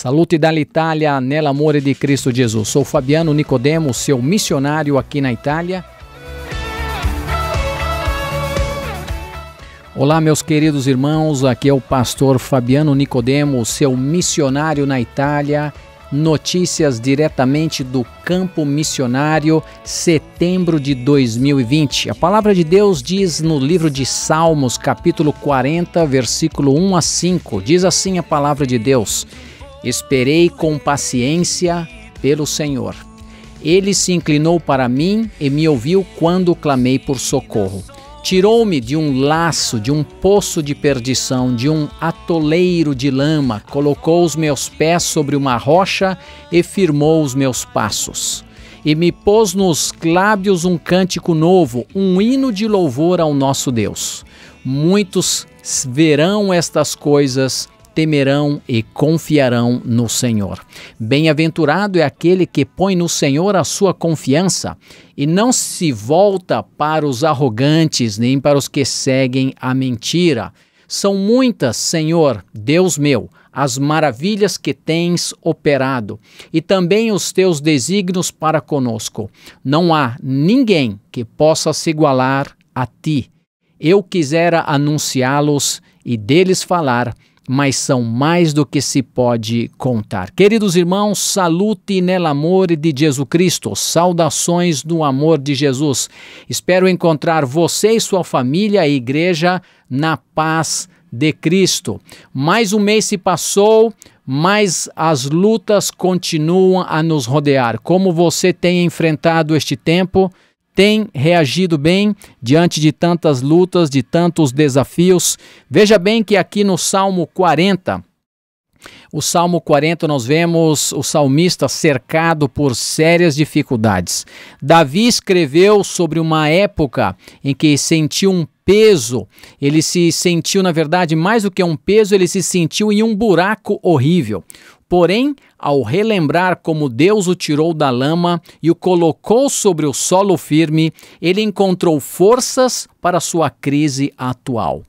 Salute dall'Italia, nela amore de Cristo Jesus. Sou Fabiano Nicodemo, seu missionário aqui na Itália. Olá, meus queridos irmãos, aqui é o pastor Fabiano Nicodemo, seu missionário na Itália. Notícias diretamente do campo missionário, setembro de 2020. A palavra de Deus diz no livro de Salmos, capítulo 40, versículo 1 a 5. Diz assim a palavra de Deus: Esperei com paciência pelo Senhor. Ele se inclinou para mim e me ouviu quando clamei por socorro. Tirou-me de um laço, de um poço de perdição, de um atoleiro de lama, colocou os meus pés sobre uma rocha e firmou os meus passos. E me pôs nos lábios um cântico novo, um hino de louvor ao nosso Deus. Muitos verão estas coisas temerão e confiarão no Senhor. Bem-aventurado é aquele que põe no Senhor a sua confiança e não se volta para os arrogantes nem para os que seguem a mentira. São muitas, Senhor, Deus meu, as maravilhas que tens operado e também os teus desígnios para conosco. Não há ninguém que possa se igualar a ti. Eu quisera anunciá-los e deles falar, mas são mais do que se pode contar. Queridos irmãos, salute nel amor de Jesus Cristo, saudações no amor de Jesus. Espero encontrar você e sua família e igreja na paz de Cristo. Mais um mês se passou, mas as lutas continuam a nos rodear. Como você tem enfrentado este tempo? tem reagido bem diante de tantas lutas, de tantos desafios. Veja bem que aqui no Salmo 40, o Salmo 40, nós vemos o salmista cercado por sérias dificuldades. Davi escreveu sobre uma época em que sentiu um peso, ele se sentiu, na verdade, mais do que um peso, ele se sentiu em um buraco horrível. Porém, ao relembrar como Deus o tirou da lama e o colocou sobre o solo firme, ele encontrou forças para sua crise atual.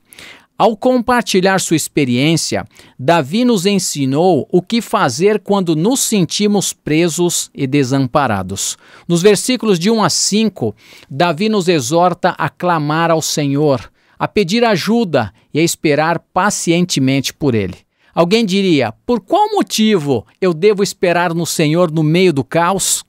Ao compartilhar sua experiência, Davi nos ensinou o que fazer quando nos sentimos presos e desamparados. Nos versículos de 1 a 5, Davi nos exorta a clamar ao Senhor, a pedir ajuda e a esperar pacientemente por ele. Alguém diria: por qual motivo eu devo esperar no Senhor no meio do caos?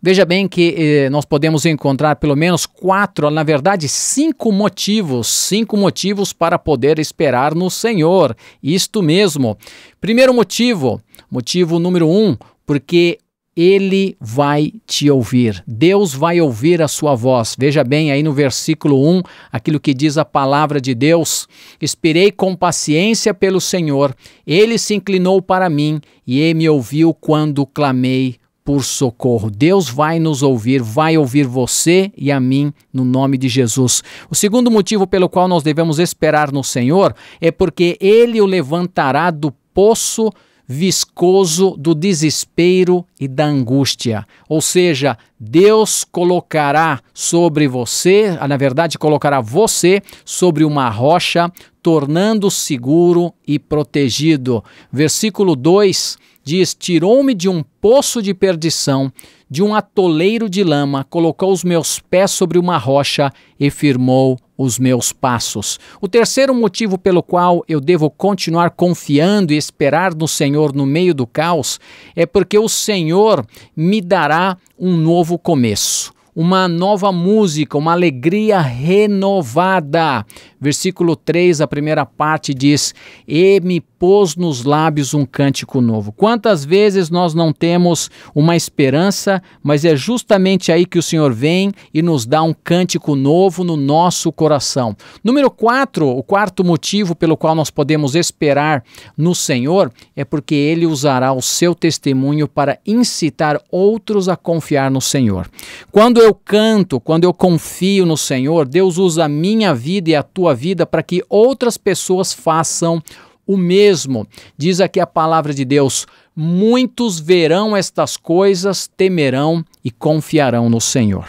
Veja bem que eh, nós podemos encontrar pelo menos quatro, na verdade, cinco motivos, cinco motivos para poder esperar no Senhor. Isto mesmo. Primeiro motivo, motivo número um, porque ele vai te ouvir. Deus vai ouvir a sua voz. Veja bem aí no versículo 1, aquilo que diz a palavra de Deus: Esperei com paciência pelo Senhor, ele se inclinou para mim e me ouviu quando clamei por socorro. Deus vai nos ouvir, vai ouvir você e a mim no nome de Jesus. O segundo motivo pelo qual nós devemos esperar no Senhor é porque ele o levantará do poço viscoso do desespero e da angústia. Ou seja, Deus colocará sobre você, ah, na verdade, colocará você sobre uma rocha, tornando seguro e protegido. Versículo 2 diz: Tirou-me de um poço de perdição, de um atoleiro de lama, colocou os meus pés sobre uma rocha e firmou os meus passos. O terceiro motivo pelo qual eu devo continuar confiando e esperar no Senhor no meio do caos é porque o Senhor me dará um novo começo, uma nova música, uma alegria renovada. Versículo 3, a primeira parte diz: E me pôs nos lábios um cântico novo. Quantas vezes nós não temos uma esperança, mas é justamente aí que o Senhor vem e nos dá um cântico novo no nosso coração. Número 4, o quarto motivo pelo qual nós podemos esperar no Senhor é porque ele usará o seu testemunho para incitar outros a confiar no Senhor. Quando eu canto, quando eu confio no Senhor, Deus usa a minha vida e a tua vida para que outras pessoas façam o mesmo. Diz aqui a palavra de Deus: muitos verão estas coisas, temerão e confiarão no Senhor.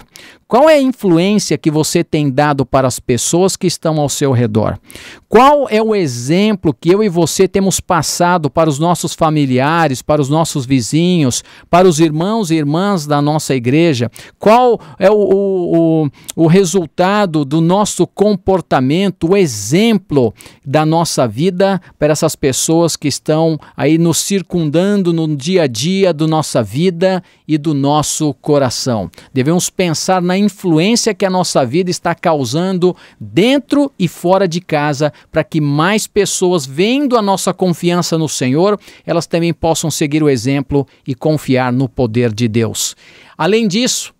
Qual é a influência que você tem dado para as pessoas que estão ao seu redor? Qual é o exemplo que eu e você temos passado para os nossos familiares, para os nossos vizinhos, para os irmãos e irmãs da nossa igreja? Qual é o, o, o, o resultado do nosso comportamento, o exemplo da nossa vida para essas pessoas que estão aí nos circundando no dia a dia da nossa vida e do nosso coração. Devemos pensar na influência que a nossa vida está causando dentro e fora de casa, para que mais pessoas, vendo a nossa confiança no Senhor, elas também possam seguir o exemplo e confiar no poder de Deus. Além disso,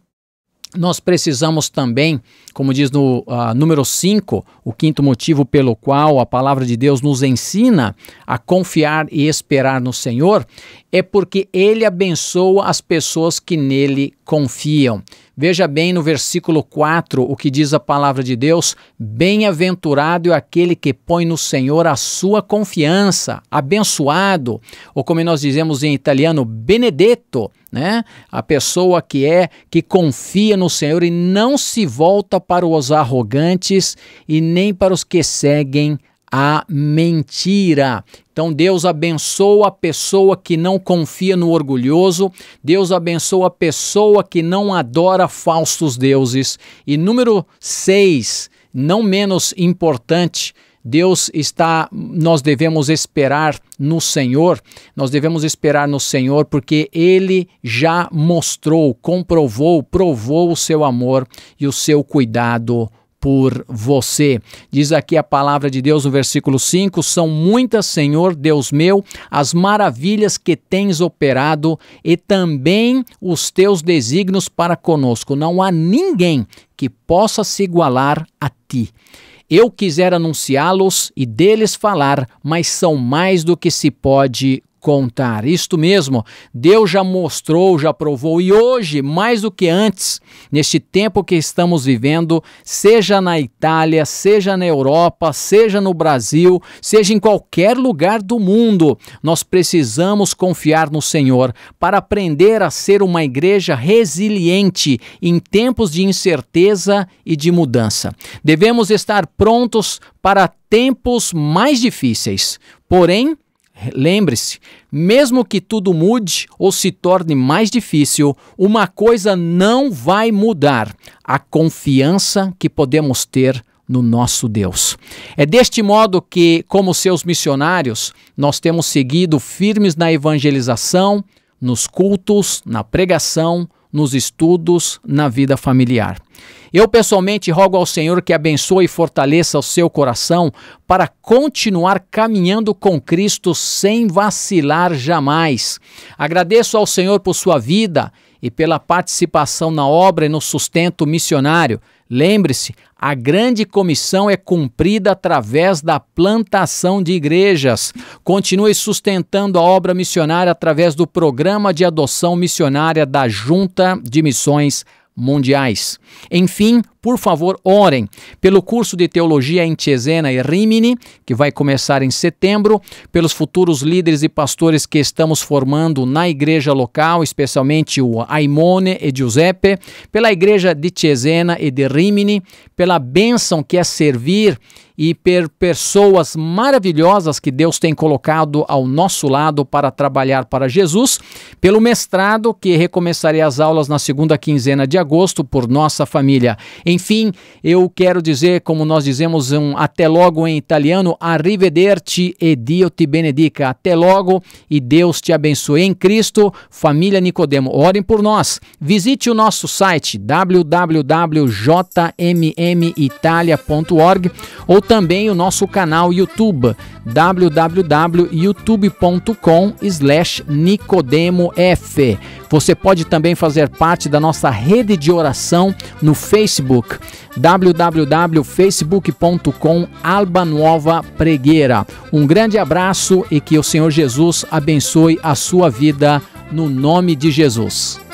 nós precisamos também como diz no uh, número 5, o quinto motivo pelo qual a palavra de Deus nos ensina a confiar e esperar no Senhor, é porque ele abençoa as pessoas que nele confiam. Veja bem no versículo 4 o que diz a palavra de Deus: Bem-aventurado é aquele que põe no Senhor a sua confiança, abençoado, ou como nós dizemos em italiano, benedetto, né? A pessoa que é que confia no Senhor e não se volta para os arrogantes e nem para os que seguem a mentira. Então Deus abençoa a pessoa que não confia no orgulhoso, Deus abençoa a pessoa que não adora falsos deuses. E número 6, não menos importante, Deus está, nós devemos esperar no Senhor, nós devemos esperar no Senhor porque ele já mostrou, comprovou, provou o seu amor e o seu cuidado por você. Diz aqui a palavra de Deus no versículo 5: São muitas, Senhor Deus meu, as maravilhas que tens operado e também os teus desígnios para conosco. Não há ninguém que possa se igualar a ti. Eu quiser anunciá-los e deles falar, mas são mais do que se pode contar. Isto mesmo, Deus já mostrou, já provou, e hoje, mais do que antes, neste tempo que estamos vivendo, seja na Itália, seja na Europa, seja no Brasil, seja em qualquer lugar do mundo, nós precisamos confiar no Senhor para aprender a ser uma igreja resiliente em tempos de incerteza e de mudança. Devemos estar prontos para tempos mais difíceis, porém, Lembre-se, mesmo que tudo mude ou se torne mais difícil, uma coisa não vai mudar: a confiança que podemos ter no nosso Deus. É deste modo que, como seus missionários, nós temos seguido firmes na evangelização, nos cultos, na pregação, nos estudos, na vida familiar. Eu pessoalmente rogo ao Senhor que abençoe e fortaleça o seu coração para continuar caminhando com Cristo sem vacilar jamais. Agradeço ao Senhor por sua vida e pela participação na obra e no sustento missionário. Lembre-se, a grande comissão é cumprida através da plantação de igrejas. Continue sustentando a obra missionária através do programa de adoção missionária da Junta de Missões Mundiais. Enfim, por favor, orem pelo curso de teologia em Cesena e Rimini, que vai começar em setembro, pelos futuros líderes e pastores que estamos formando na igreja local, especialmente o Aimone e Giuseppe, pela igreja de Cesena e de Rimini, pela bênção que é servir e por pessoas maravilhosas que Deus tem colocado ao nosso lado para trabalhar para Jesus, pelo mestrado que recomeçarei as aulas na segunda quinzena de agosto por nossa família em enfim, eu quero dizer, como nós dizemos um até logo em italiano, arrivederci e Dio ti benedica. Até logo e Deus te abençoe em Cristo, família Nicodemo. Orem por nós. Visite o nosso site www.jmmitalia.org ou também o nosso canal YouTube www.youtube.com/nicodemov você pode também fazer parte da nossa rede de oração no Facebook, www.facebook.com Alba Nova Pregueira. Um grande abraço e que o Senhor Jesus abençoe a sua vida no nome de Jesus.